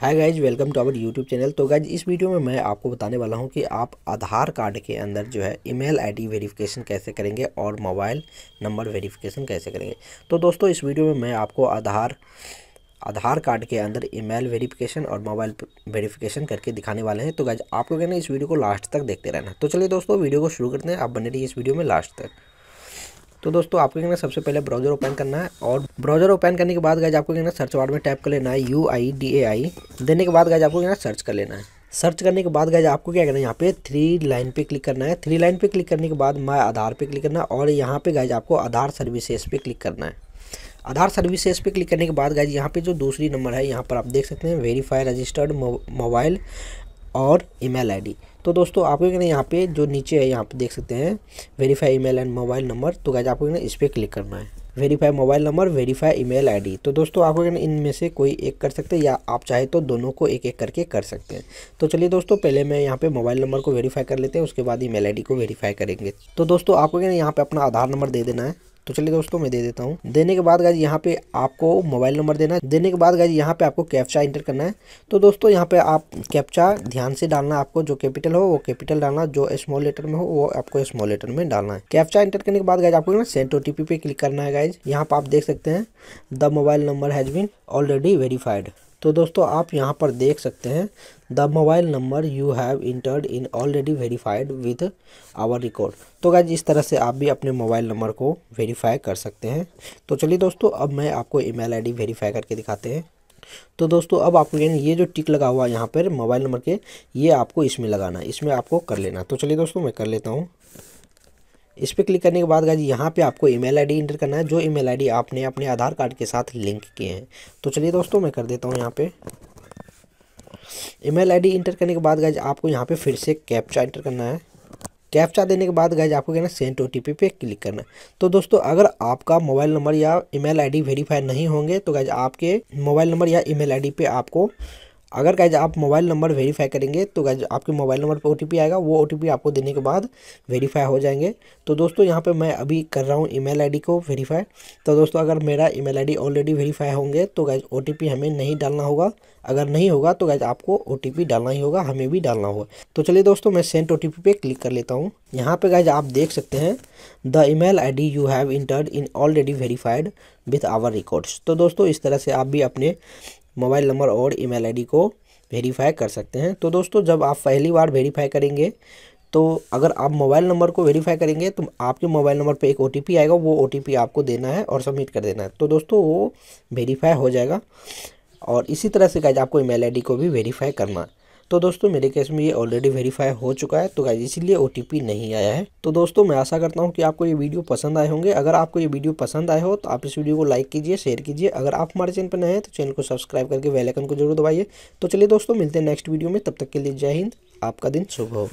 hi guys welcome to our YouTube channel तो guys इस video में मैं आपको बताने वाला हूं कि आप आधार कार्ड के अंदर जो है ईमेल आईडी वेरिफिकेशन कैसे करेंगे और मोबाइल नंबर वेरिफिकेशन कैसे करेंगे तो दोस्तों इस वीडियो में मैं आपको आधार आधार कार्ड के अंदर ईमेल वेरिफिकेशन और मोबाइल वेरिफिकेशन करके दिखाने वाले हैं तो गाइज आपको कहना इस वीडियो को लास्ट तक देखते रहना तो चलिए दोस्तों वीडियो को शुरू करते हैं आप बने रहिए इस वीडियो में लास्ट तक तो दोस्तों आपको क्या सबसे पहले ब्राउजर ओपन करना है और ब्राउजर ओपन करने के बाद गाइज आपको क्या सर्च वार्ड में टाइप कर लेना है यू आई डी ए आई देने के बाद गाइज आपको क्या सर्च कर लेना है सर्च करने के बाद गाइज आपको क्या करना है यहाँ पे थ्री लाइन पे क्लिक करना है थ्री लाइन पे क्लिक करने के बाद माई आधार पे क्लिक करना है और यहाँ पे गाइज आपको आधार सर्विसेज पे क्लिक करना है आधार सर्विसेज पे क्लिक करने के बाद गाइज यहाँ पे जो दूसरी नंबर है यहाँ पर आप देख सकते हैं वेरीफाई रजिस्टर्ड मोबाइल और ईमेल आईडी तो दोस्तों आपको क्या यहाँ पे जो नीचे है यहाँ पे देख सकते हैं verify email and mobile number तो गाइज आपको क्या इस पर क्लिक करना है verify mobile number verify email ID तो दोस्तों आपको क्या इनमें से कोई एक कर सकते हैं या आप चाहे तो दोनों को एक एक करके कर सकते हैं तो चलिए दोस्तों पहले मैं यहाँ पे मोबाइल नंबर को वेरीफाई कर लेते हैं उसके बाद ईमेल आईडी को वेरीफाई करेंगे तो दोस्तों आपको क्या यहाँ पे अपना आधार नंबर दे देना है तो चलिए दोस्तों मैं दे देता हूँ देने के बाद गाइज यहाँ पे आपको मोबाइल नंबर देना है देने के बाद गाइज यहाँ पे आपको कैप्चा इंटर करना है तो दोस्तों यहाँ पे आप कैप्चा ध्यान से डालना है आपको जो कैपिटल हो वो कैपिटल डालना जो स्मॉल लेटर में हो वो आपको स्मॉल लेटर में डालना है कैप्चा इंटर करने के बाद गाइज आपको ना सेंट ओ पे क्लिक करना है गाइज यहाँ पर आप देख सकते हैं the mobile number has been already verified तो दोस्तों आप यहाँ पर देख सकते हैं the mobile number you have entered in already verified with our record तो गाइज इस तरह से आप भी अपने मोबाइल नंबर को वेरीफाई कर सकते हैं तो चलिए दोस्तों अब मैं आपको ईमेल आईडी वेरीफाई करके दिखाते हैं तो दोस्तों अब आपको यानी ये जो टिक लगा हुआ है यहाँ पर मोबाइल नंबर के ये आपको इसमें लगाना है इसमें आपको कर लेना तो चलिए दोस्तों मैं कर लेता हूँ इस पर क्लिक करने के बाद गाजी यहाँ पे आपको ईमेल आईडी एंटर करना है जो ईमेल आईडी आपने अपने आधार कार्ड के साथ लिंक किए हैं तो चलिए दोस्तों मैं कर देता हूँ यहाँ पे ईमेल आईडी इंटर करने के बाद गाजी आपको यहाँ पे फिर से कैप्चा इंटर करना है कैप्चा देने के बाद गाजी आपको कहना सेंट ओ पे क्लिक करना है तो दोस्तों अगर आपका मोबाइल नंबर या आई डी वेरीफाई नहीं होंगे तो गाजी आपके मोबाइल नंबर या आई डी पे आपको अगर गाइज आप मोबाइल नंबर वेरीफाई करेंगे तो गाइज आपके मोबाइल नंबर पर ओ आएगा वो ओ आपको देने के बाद वेरीफाई हो जाएंगे तो दोस्तों यहाँ पे मैं अभी कर रहा हूँ ईमेल आईडी को वेरीफाई तो दोस्तों अगर मेरा ईमेल आईडी ऑलरेडी वेरीफाई होंगे तो गैज ओ हमें नहीं डालना होगा अगर नहीं होगा तो गैज आपको ओ डालना ही होगा हमें भी डालना होगा तो चलिए दोस्तों मैं सेंट ओ पे क्लिक कर लेता हूँ यहाँ पर गाइज आप देख सकते हैं the email ID you have entered in already verified with our records तो दोस्तों इस तरह से आप भी अपने मोबाइल नंबर और ईमेल आईडी को वेरीफाई कर सकते हैं तो दोस्तों जब आप पहली बार वेरीफाई करेंगे तो अगर आप मोबाइल नंबर को वेरीफाई करेंगे तो आपके मोबाइल नंबर पे एक ओ आएगा वो ओ आपको देना है और सबमिट कर देना है तो दोस्तों वो वेरीफाई हो जाएगा और इसी तरह से कहा आपको ईमेल आईडी को भी वेरीफाई करना है तो दोस्तों मेरे केस में ये ऑलरेडी वेरीफाई हो चुका है तो गाइज इसीलिए ओ नहीं आया है तो दोस्तों मैं आशा करता हूँ कि आपको ये वीडियो पसंद आए होंगे अगर आपको ये वीडियो पसंद आए हो तो आप इस वीडियो को लाइक कीजिए शेयर कीजिए अगर आप हमारे चैनल पर नए हैं तो चैनल को सब्सक्राइब करके वेलाइकन को जरूर दबाइए तो चलिए दोस्तों मिलते हैं नेक्स्ट वीडियो में तब तक के लिए जय हिंद आपका दिन शुभ हो